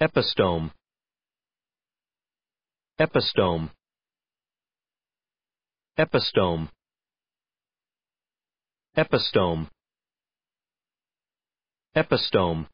Epistome Epistome Epistome Epistome Epistome